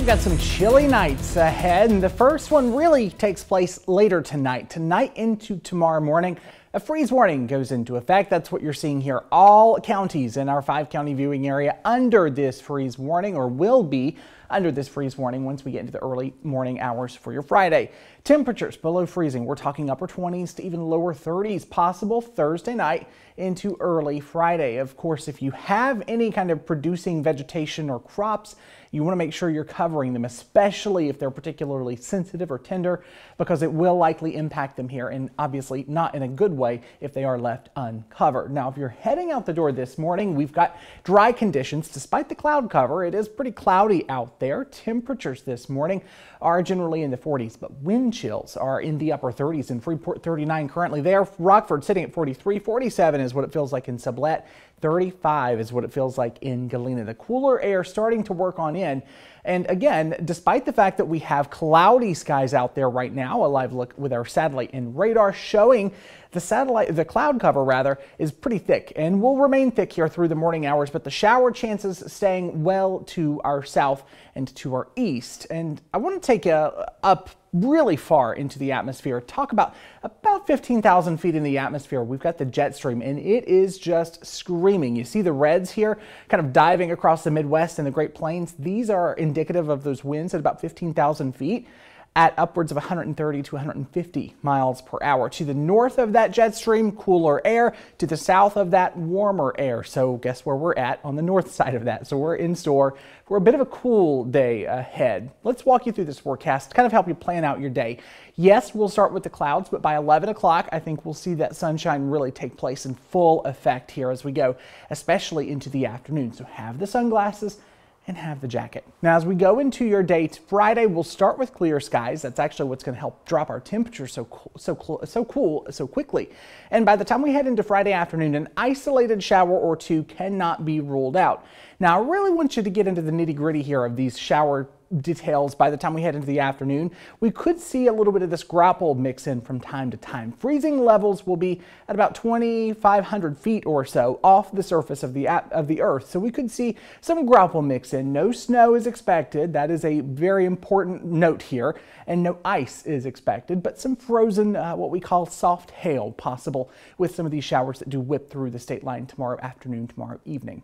We've got some chilly nights ahead, and the first one really takes place later tonight, tonight into tomorrow morning. A freeze warning goes into effect. That's what you're seeing here. All counties in our five county viewing area under this freeze warning or will be under this freeze warning once we get into the early morning hours for your Friday. Temperatures below freezing. We're talking upper 20s to even lower 30s possible Thursday night into early Friday. Of course, if you have any kind of producing vegetation or crops, you want to make sure you're covering them, especially if they're particularly sensitive or tender, because it will likely impact them here and obviously not in a good way roadway if they are left uncovered. Now, if you're heading out the door this morning, we've got dry conditions despite the cloud cover. It is pretty cloudy out there. Temperatures this morning are generally in the 40s, but wind chills are in the upper 30s in Freeport 39 currently there. Rockford sitting at 43, 47 is what it feels like in Sublette. 35 is what it feels like in Galena. The cooler air starting to work on in. And again, despite the fact that we have cloudy skies out there right now, a live look with our satellite and radar showing the satellite, the cloud cover rather, is pretty thick and will remain thick here through the morning hours, but the shower chances staying well to our south and to our east. And I want to take a up really far into the atmosphere. Talk about about 15,000 feet in the atmosphere. We've got the jet stream and it is just screaming. You see the reds here kind of diving across the Midwest and the Great Plains. These are indicative of those winds at about 15,000 feet at upwards of 130 to 150 miles per hour. To the north of that jet stream, cooler air. To the south of that, warmer air. So guess where we're at on the north side of that. So we're in store for a bit of a cool day ahead. Let's walk you through this forecast to kind of help you plan out your day. Yes, we'll start with the clouds, but by 11 o'clock, I think we'll see that sunshine really take place in full effect here as we go, especially into the afternoon. So have the sunglasses, and have the jacket. Now, as we go into your date, Friday, we'll start with clear skies. That's actually what's going to help drop our temperature so, cool, so, cool, so cool so quickly. And by the time we head into Friday afternoon, an isolated shower or two cannot be ruled out. Now, I really want you to get into the nitty gritty here of these shower details by the time we head into the afternoon, we could see a little bit of this grapple mix in from time to time. Freezing levels will be at about 2,500 feet or so off the surface of the, of the Earth, so we could see some grapple mix in. No snow is expected, that is a very important note here, and no ice is expected, but some frozen, uh, what we call soft hail possible with some of these showers that do whip through the state line tomorrow afternoon, tomorrow evening.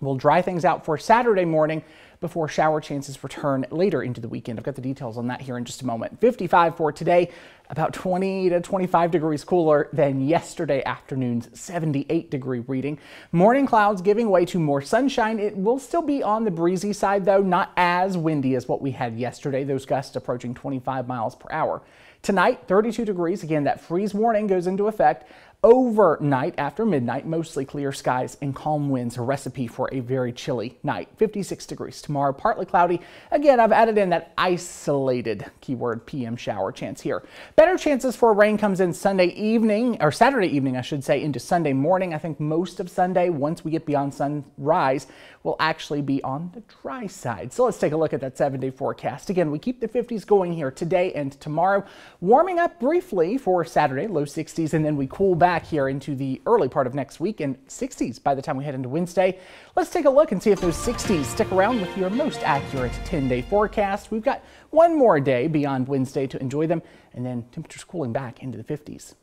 We'll dry things out for Saturday morning before shower chances return later into the weekend. I've got the details on that here in just a moment. 55 for today, about 20 to 25 degrees cooler than yesterday afternoon's 78 degree reading. Morning clouds giving way to more sunshine. It will still be on the breezy side though, not as windy as what we had yesterday. Those gusts approaching 25 miles per hour. Tonight, 32 degrees. Again, that freeze warning goes into effect. Overnight after midnight, mostly clear skies and calm winds, a recipe for a very chilly night. 56 degrees tomorrow, partly cloudy. Again, I've added in that isolated keyword PM shower chance here. Better chances for rain comes in Sunday evening, or Saturday evening, I should say, into Sunday morning. I think most of Sunday, once we get beyond sunrise, will actually be on the dry side. So let's take a look at that seven day forecast. Again, we keep the 50s going here today and tomorrow, warming up briefly for Saturday, low 60s, and then we cool back back here into the early part of next week and 60s by the time we head into Wednesday. Let's take a look and see if those 60s stick around with your most accurate 10-day forecast. We've got one more day beyond Wednesday to enjoy them, and then temperatures cooling back into the 50s.